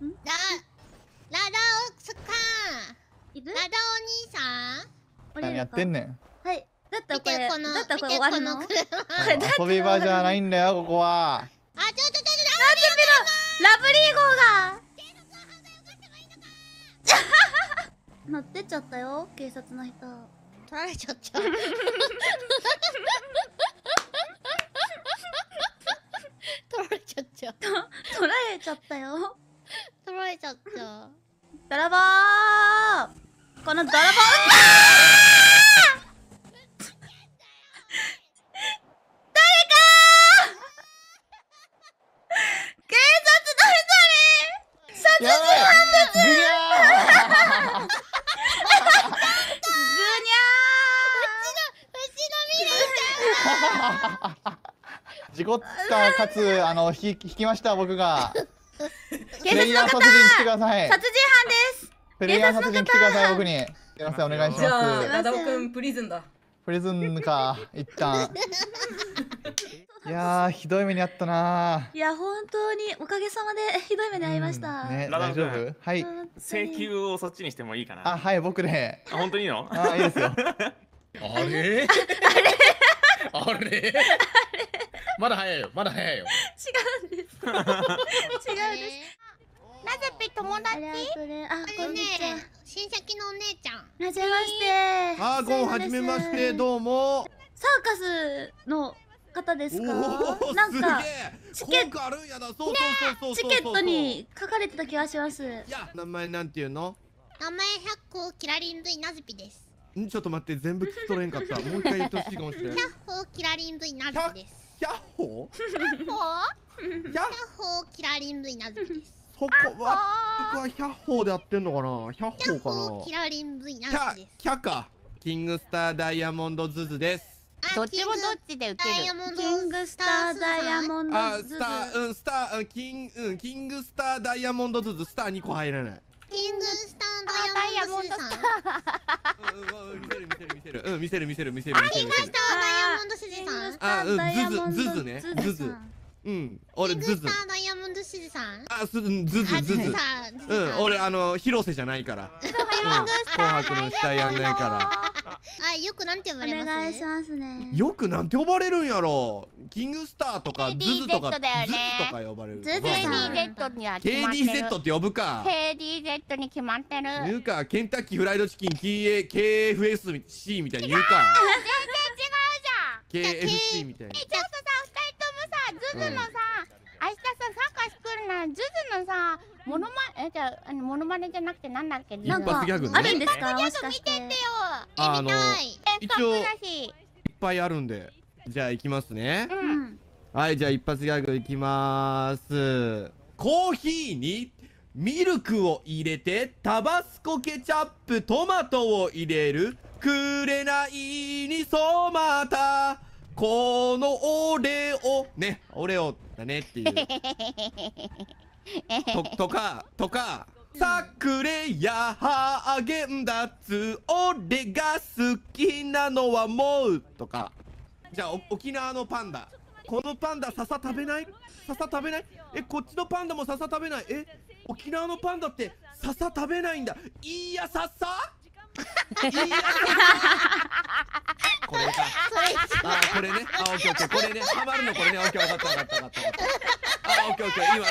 ラ、ララオスかー。ララお兄さん何やってんねん。はい。だっこれ、こだこれ終わるの これ遊び場じゃないんだよ、ここは。あ、ちょっとちょっょラブリーゴーが乗ってちゃったよ、警察の人。取られちゃった。取られちゃった。取られちゃったよ。ちゃった。泥棒この泥棒やばーにゃちのうちの事故ったかつあの引き引きました僕が警察の方殺人来てください殺人犯ですプレイヤー殺人来てください僕にすいませんお願いしますじゃあダダオ君プリズンだプリズンか一旦いやひどい目にあったないや本当におかげさまでひどい目に遭いました、うん、ね大丈夫はい請求をそっちにしてもいいかなあはい僕で、ね、あ本当にいいのあいいですよあれ あれまだ早いよまだ早いよ違うんです違うんですラズピ友達あ、こんにちは親戚のお姉ちゃんはじめましてあーゴンはじめましてどうもサーカスの方ですかなんかチケットに書かれてた気がします名前なんていうの名前百個キラリン V ナズピですんちょっと待って全部聞き取れんかったもう一回言ってほしいかもしれない百歩キラリンナズピです百歩百歩百歩キラリンナズピですこは、こは百歩でやってんのかな百歩かなキラリン V なんです。か。キングスターダイヤモンドズズです。どっちもどっちで受ける。キングスターダイヤモンドズズ。あ、スター、うん、スター、うん、キン、うん、キングスターダイヤモンドズズ、スター2個入らない。キングスターダイヤモンドズズうん、見せる。見せる見せる見せる。キングスターダイヤモンドズズさん。あ、うん、ズズ、ズズね。ズズ。うん、俺ズズ。キングスターダさんあすずずずずうん俺あの広瀬じゃないから、う紅白の下やんねいからあよくなんて呼ばれますお願いしますねよくなんて呼ばれるんやろキングスターとかズズとかズズとか呼ばれるズズ KDZ には決まってる KDZ って呼ぶか KDZ に決まってる言うかケンタッキーフライドチキン KFSC みたいに言うか全然違うじゃん KFC みたいなちょっとさ二人ともさズズのさ、明日さサッカース来るなズズのさモノマえじゃあのモノマネじゃなくてなんだっけなんかあるんですか？ギャグ見ててよ。あの一応いっぱいあるんでじゃあ行きますね。うん、はいじゃあ一発ギャグいきます。コーヒーにミルクを入れてタバスコケチャップトマトを入れるくれないに染まったこの俺をね俺をだねっていうととかとかさくれやはーゲンダッツ俺が好きなのはもうとかじゃあ沖縄のパンダこのパンダ笹食べない笹食べないえこっちのパンダも笹食べないえ沖縄のパンダって笹食べないんだいや笹これか。あ、これね。あ、オッケーオッケー。これね。ハマるのこれね。オッケー分かった分かった分かったあ、オッケーオッケー。今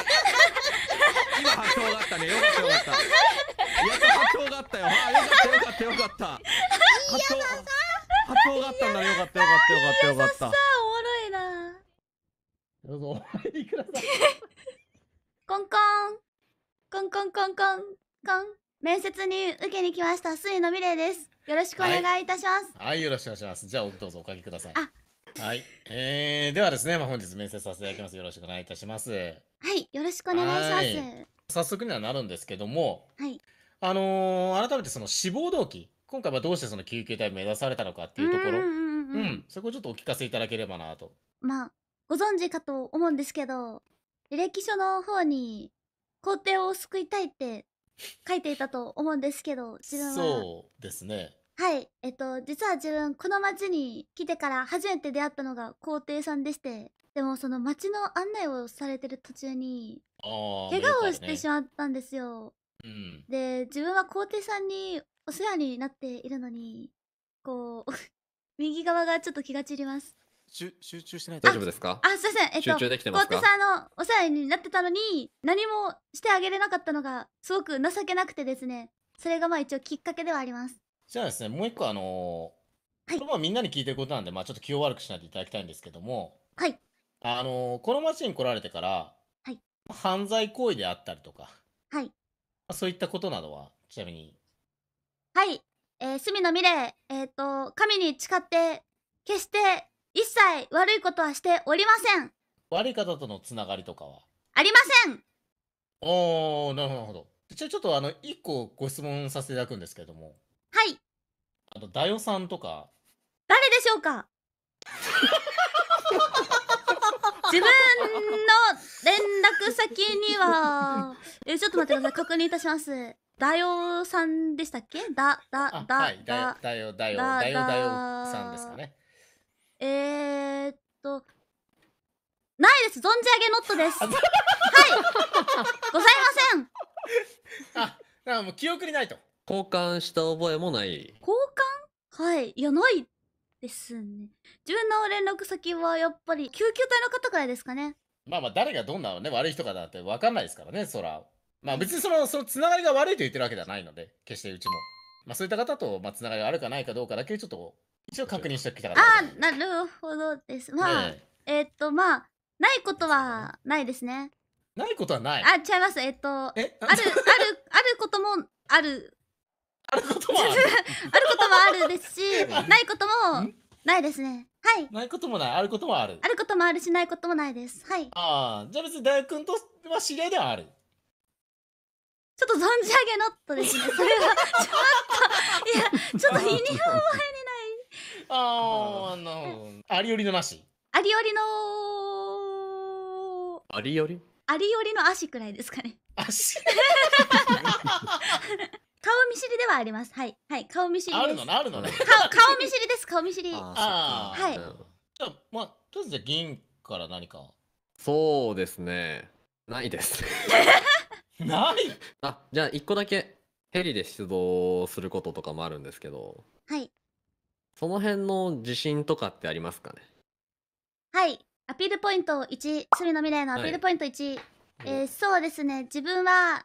今発表があったね。よかったよかった。やっと発表があったよ。あ、よかったよかったよかった。発表発表があったんだよかったよかったよかったよかった。さおもろいな。どうぞお入りください。コンコンコンコンコンコンコン。面接に受けに来ました水野美玲ですよろしくお願いいたします、はい、はい、よろしくお願いしますじゃあどうぞおかけくださいはい、えー、ではですね、まあ、本日面接させていただきますよろしくお願いいたしますはいよろしくお願いします早速にはなるんですけどもはいあのー、改めてその志望動機今回はどうしてその救急隊目指されたのかっていうところうんそこをちょっとお聞かせいただければなとまあご存知かと思うんですけど履歴書の方に皇帝を救いたいって書いていたと思うんですけど、自分は。そうですね。はい。えっと、実は自分、この町に来てから初めて出会ったのが皇帝さんでして、でもその町の案内をされてる途中に、怪我をしてしまったんですよ。ね、うん、で、自分は皇帝さんにお世話になっているのに、こう、右側がちょっと気が散ります。中、集中してない大丈夫ですかあ、すいません。えっと、集中できてますかあの、お世話になってたのに、何もしてあげれなかったのが、すごく情けなくてですね。それがまあ一応きっかけではあります。じゃあですね、もう一個あのー、はい。これはみんなに聞いてることなんで、まあちょっと気を悪くしないでいただきたいんですけども、はい。あのー、この町に来られてから、はい。犯罪行為であったりとか、はい。そういったことなどは、ちなみに。はい。えー、隅の未来、えっ、ー、と、神に誓って、決して一切悪いことはしておりません。悪い方とのつながりとかはありません。おー、なるほど。じゃあちょっとあの、一個ご質問させていただくんですけれども。はい。あの、ダヨさんとか、誰でしょうか 自分の連絡先には、え、ちょっと待ってください。確認いたします。だよさんでしたっけだ、だ、だだ、だよだダヨダだダさんですかね。えー、っと、ないです。存じ上げノットです。はい。ございません。あ、だからもう記憶にないと。交換した覚えもない。交換はい。いや、ないですね。自分の連絡先はやっぱり救急隊の方からですかね。まあまあ、誰がどんなね、悪い人かだって分かんないですからね、そら。まあ別にその、その繋がりが悪いと言ってるわけではないので、決してうちも。まあそういった方と、まあ、繋がりがあるかないかどうかだけちょっと一応確認しておきたかったあなるほどですまあ、ね、えっとまあないことはないですねないことはないあ違いますえっとあるあるあることもあるあることもある あることもあるですしないこともないですねはい。ないこともない、あることもある。あることもあるし、ないこともないです。はい。ああ、じゃあ別に大君とは知り合いではある。ちょっと存じ上げノットですね。それは、ちょっと、いや、ちょっと胃に覚えああのありよりのなしありよりのありよりありよりの足くらいですかね足顔見知りではありますはいはい顔見知りあるのねあるのね顔顔見知りです顔見知りああはいじゃあまあとりあえずじゃ銀から何かそうですねないですないあじゃあ1個だけヘリで出動することとかもあるんですけどはいその辺の自信とかってありますかねはいアピールポイント1隅の未来のアピールポイント1、はい、えー、そうですね自分は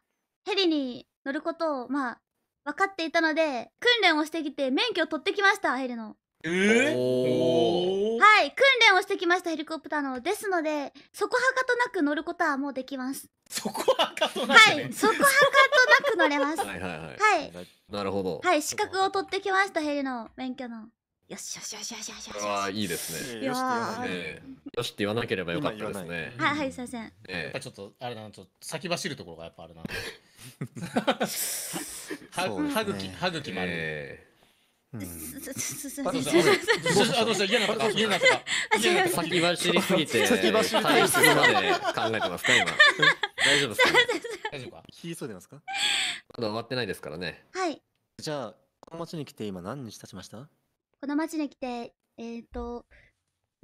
ヘリに乗ることをまあ分かっていたので訓練をしてきて免許を取ってきましたヘリの。えー、はい訓練をしてきましたヘリコプターのですのでそこはかとなく乗ることはもうできますそこはかとなく、ね、はいそこはかとなく乗れますはいはい、はい、なるほどはい資格を取ってきましたヘリの免許のよしよしよしよしよしよし。ああ、いいですね。よしって言わなよしって言わなければよかったですね。はい、はい、すいません。やっぱちょっと、あれだな、ちょっと先走るところがやっぱあるな。歯歯茎、歯茎きあで。えーす嫌なと嫌なと先走りすぎて先走りすぎまで考えてますか今大丈夫ですか大丈夫か聞いそうでますかまだ終わってないですからねはいじゃあこの町に来て今何日経ちましたこの町に来て、えっ、ー、と、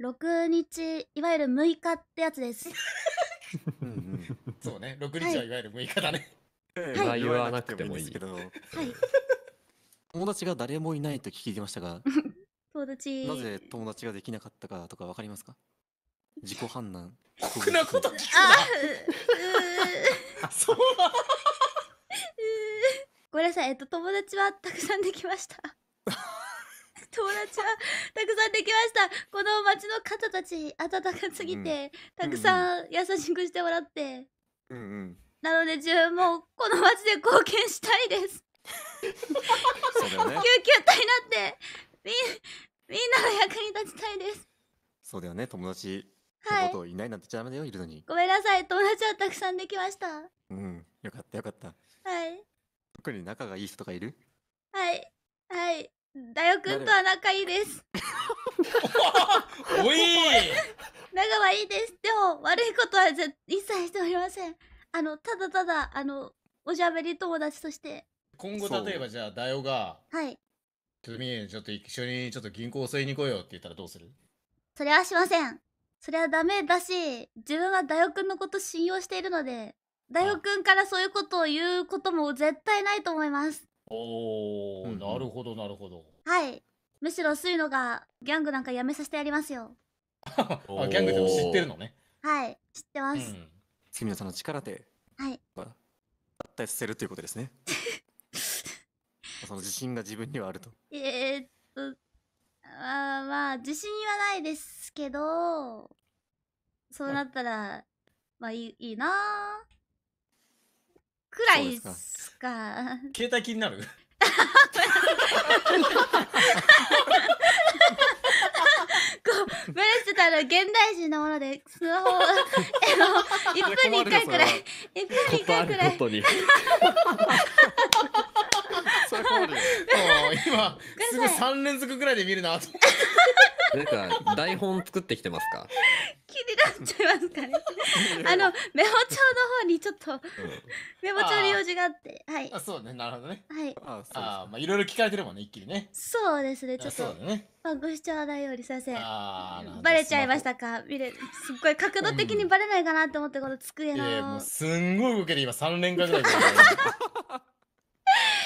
6日、いわゆる6日ってやつです。そうね、6日はいわゆる6日だね。はい、言わなくてもいい。はい。友達が誰もいないと聞きましたが、友達。なぜ友達ができなかったかとかわかりますか自己判断。酷なこと聞くな。そう。ごめんなさい、えっと、友達はたくさんできました。友達はたくさんできましたこの町の方たち温かすぎて、うん、たくさん優しくしてもらって、うんうん、なので自分もこの町で貢献したいですね、救急隊になってみみんなの役に立ちたいですそうだよね友達のこといないなんて邪魔だよ、はい、いるのにごめんなさい友達はたくさんできましたうんよかったよかったはい特に仲がいい人とかいるはいはいだよくんとは仲いいです。おい仲はいいです。でも、悪いことは一切しておりません。あの、ただただ、あの、おしゃべり友達として。今後、例えばじゃあ、だよが、はい。ちょっとみえ、ちょっと一緒にちょっと銀行吸いに来ようって言ったらどうするそれはしません。それはダメだし、自分はだよくんのこと信用しているので、だよくんからそういうことを言うことも絶対ないと思います。おお、うんうん、なるほどなるほどはいむしろスイのがギャングなんかやめさせてやりますよ あギャングでも知ってるのねはい知ってます、うん、セミナさんの力ではい脱退させるということですね その自信が自分にはあるとえー、っとあまあ自信はないですけどそうなったら、まあ、まあいいいいなくらいですか。携帯気になるブレスたら現代人のものでスマホを1 分に1回くらい1分に1回くらいそれ困る今すぐ3連続ぐらいで見るなとなん か台本作ってきてますか気になっちゃいますかね あのメモ帳の方にちょっと、うん、メモ帳に用事があってはいあそうねなるほどねはいあそあまあいろいろ聞かれてるもんね一気にねそうですねちょっと、ね、まあ、ご視聴はないように先生バレちゃいましたか見れすっごい角度的にバレないかなと思って、この机の、うん、いやもうすんごい動けで今三連回ぐらい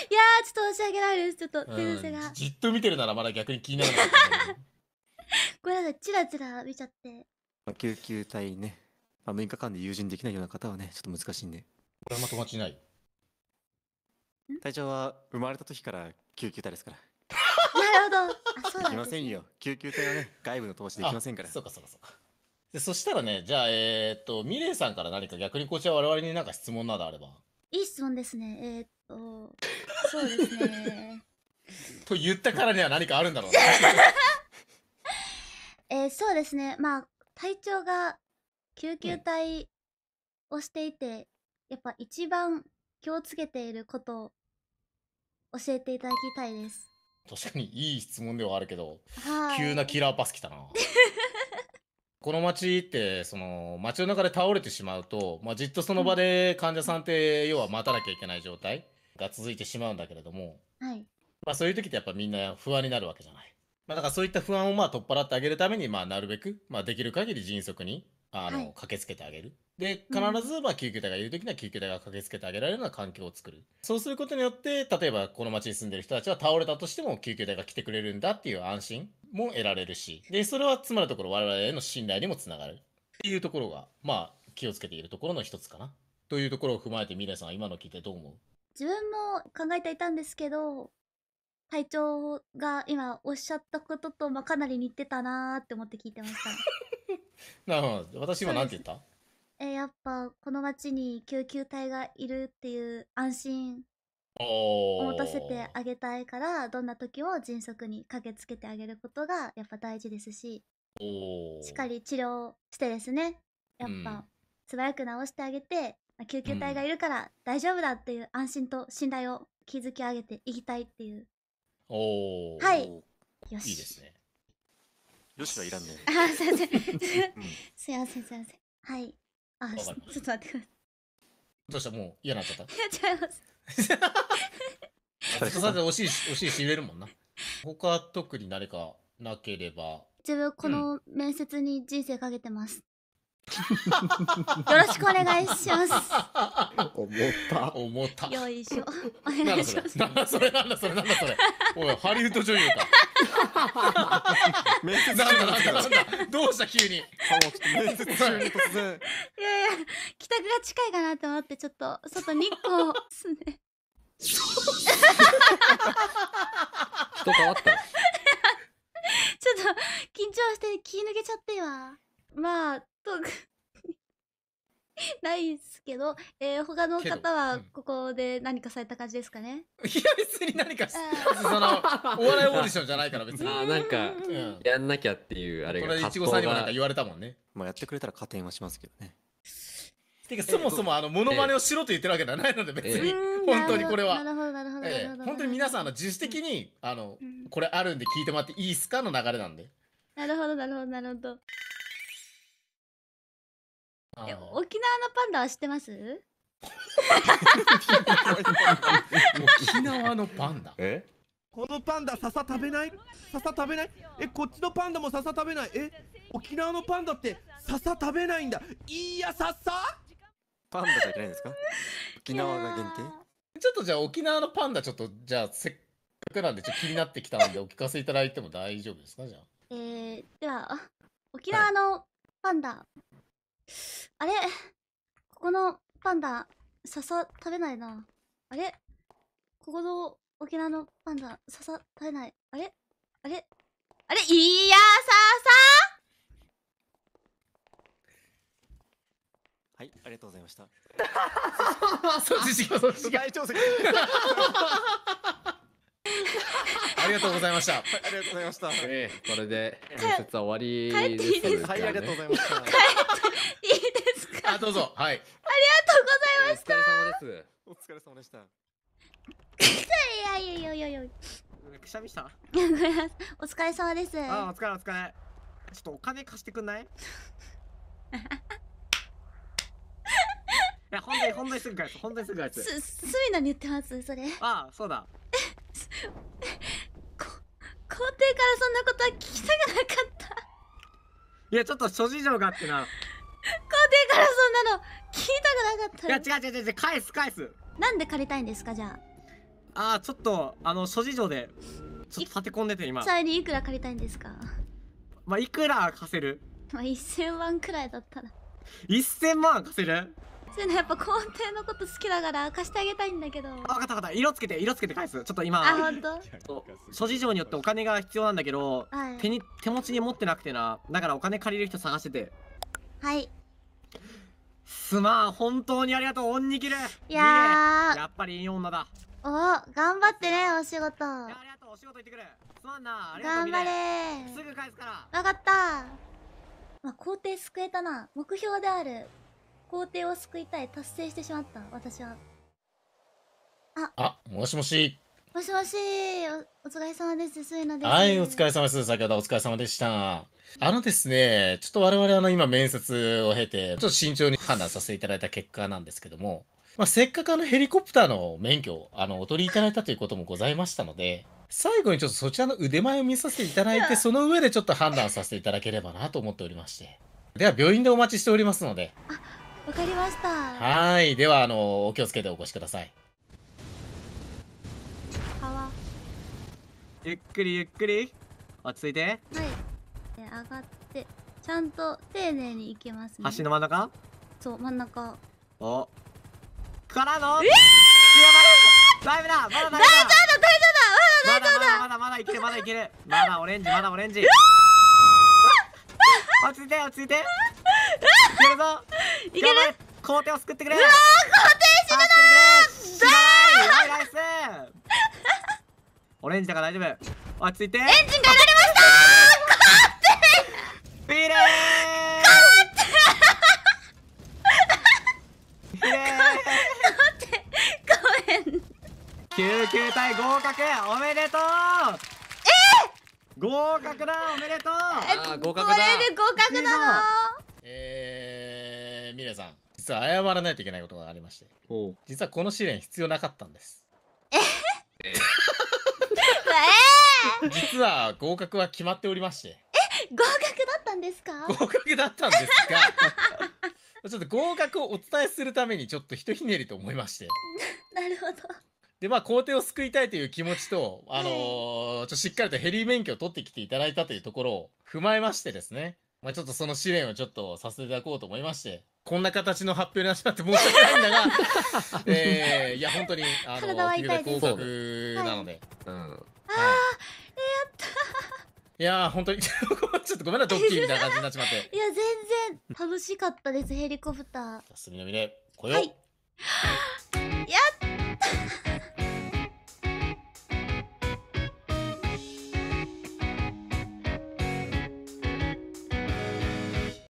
いやー、ちょっと申し訳ないです。ちょっと手癖が。じっと見てるならまだ逆に気になるない。ご めんなさチラチラ見ちゃって。まあ、救急隊ね、まあ、6日間で友人できないような方はね、ちょっと難しいんで。れは友達いない。隊長は生まれた時から救急隊ですから。なるほど。そうできませんよ。救急隊はね、外部の投資できませんから。そうかそうかそうか。でそしたらね、じゃあ、えー、っと、ミレイさんから何か逆にこちら我々に何か質問などあれば。いい質問ですね。えー、っそうですね。と言ったからには何かあるんだろう えー、そうですね。まあ、体調が救急隊をしていて、うん、やっぱ一番気をつけていることを教えていただきたいです。確かにいい質問ではあるけど、急なキラーパス来たな。この町ってその街の中で倒れてしまうと、まあ、じっとその場で患者さんって要は待たなきゃいけない状態、が続いてしまうんだけれども、はい。まあそういう時ってやっぱみんな不安になるわけじゃない。まあだからそういった不安をまあ取っ払ってあげるために、まあなるべく、まあできる限り迅速に、あの、はい、駆けつけてあげる。で、必ず、まあ、救急隊がいる時には救急隊が駆けつけてあげられるような環境を作る。そうすることによって、例えばこの町に住んでる人たちは倒れたとしても救急隊が来てくれるんだっていう安心も得られるし、で、それはつまるところ我々への信頼にもつながるっていうところが、まあ、気をつけているところの一つかな。というところを踏まえて、ミレさんは今の聞いてどう思う自分も考えていたんですけど、隊長が今おっしゃったことと、まあ、かなり似てたなーって思って聞いてました。なるほど。私今何て言ったえやっぱ、この町に救急隊がいるっていう安心を持たせてあげたいから、どんな時も迅速に駆けつけてあげることがやっぱ大事ですし、しっかり治療してですね、やっぱ、素早く治してあげて、救急隊がいるから大丈夫だっていう安心と信頼を築き上げていきたいっていう。おおはい。よし。いいですね。よしはいらんね。あ、すいません。すいません、すいません。はい。あ、ちょっと待ってください。どうしたもう嫌なっちゃった。違います。それ惜しいし、惜しいし言えるもんな。他特に誰かなければ。自分この面接に人生かけてます。よろしくお願いします。思った。重た。よいしょ。お願いしそれます。なんだそれなんだそれなんだそれ。おい、ハリウッド女優か。面接なんだなんだなんだ。どうした急に。面接突然。いやいや、帰宅が近いかなと思って、ちょっと外日光すね。人変わった。ちょっと緊張して気抜けちゃってわ。まあ、特に ないですけど、えー、他の方はここで何かされた感じですかね、いや別に何かしそのお笑いオーディションじゃないから別にあなんかやんなきゃっていうあれがいちごさんにもなんか言われたもんねまあやってくれたら加点はしますけどねてかそもそもあのモノマネをしろと言ってるわけではないので別に、本当にこれはなるほどなるほどなるほど本当に皆さんあの自主的にあのこれあるんで聞いてもらっていいっすかの流れなんでなるほどなるほどなるほどえ沖縄のパンダは知ってます沖縄のパンダえこのパンダ笹食べない笹食べないえこっちのパンダも笹食べないえ沖縄のパンダって笹食べないんだいや笹パンダじゃないですか沖縄が限定ちょっとじゃあ沖縄のパンダちょっとじゃあせっかくなんでちょっと気になってきたので お聞かせいただいても大丈夫ですかじゃあえー、では沖縄のパンダ、はいあれここのパンダ、笹食べないな。あれここの沖縄のパンダ、笹食べない。あれあれあれいや笹はい、ありがとうございました。そっちそっち調ありがとうございました。ありがとうございました。これで面接は終わり帰っていいですか。はい、ありがとうございました。帰ってあ、どうぞ。はい。ありがとうございました。お疲れ様です。お疲れ様でした。いやいやいやいやいや。くしゃみした。お疲れ様です。あ、お疲れお疲れ。ちょっとお金貸してくんない？いや本当に本当にすぐ返す本当にすぐ返すすすみなに言ってますそれああそうだ こ皇帝からそんなことは聞きたくなかったいやちょっと諸事情があってなからそんなの聞いたくなかったいや違う違う違う返す返すなんで借りたいんですかじゃああちょっとあの諸事情でちょっと立て込んでて今それにいくら借りたいんですかまあいくら貸せるまあ1000万くらいだったら1000万貸せるそういうのやっぱ皇帝のこと好きだから貸してあげたいんだけど分かった分かった色つけて色つけて返すちょっと今あ本当諸事情によってお金が必要なんだけど、はい、手に手持ちに持ってなくてなだからお金借りる人探しててはいすまん本当にありがとうおんにきるいややっぱりいい女だお頑張ってねお仕事ありがとうお仕事行ってくるすまんな頑張れすぐ返すからわかったまあ、皇帝救えたな目標である皇帝を救いたい達成してしまった私はああもしもしもしもし、おお疲れ様です。です。はい、お疲れ様です。先ほどお疲れ様でした。あのですね、ちょっと我々あの今面接を経て、ちょっと慎重に判断させていただいた結果なんですけども、まあ、せっかくあのヘリコプターの免許をあのお取りいただいたということもございましたので、最後にちょっとそちらの腕前を見させていただいて、その上でちょっと判断させていただければなと思っておりまして。では病院でお待ちしておりますので。あ、わかりました。はい、ではあのお気をつけてお越しください。ゆっくりゆっくり落ち着いてはいで上がってちゃんと丁寧に行きますね橋の真ん中そう真ん中おからのえー、やばいだまだだ丈夫だ大丈夫だだ大丈夫だまだまだいけるまだいけるまだオレンジまだオレンジ落ち着いて落ち着いていけるぞいける皇帝を救ってくれうわ皇帝死ぬなーナイスオレンジだから大丈夫落ち着いてエンジンがやられましたーってフィレーってかってごめん救急隊合格おめでとうえー、合格だおめでとうあ合格だこれで合格なのえーミレさん実は謝らないといけないことがありまして実はこの試練必要なかったんです実は合格は決まっておりまして合格だったんですか合格だったんですが ちょっと合格をお伝えするためにちょっとひとひねりと思いまして なるほどでまあ皇帝を救いたいという気持ちとあのーちょしっかりとヘリ免許を取ってきていただいたというところを踏まえましてですねまあちょっとその試練をちょっとさせていただこうと思いましてこんな形の発表になっちゃって申し訳ないんだが、えー、いや、本当に、あの、体は痛いです合格なので。はい、はい、やったいやー、本当に、ちょっとごめんな、ドッキリみたいな感じになっちまって。いや、全然、楽しかったです、ヘリコプター。休みのみで、来よう。はい、やった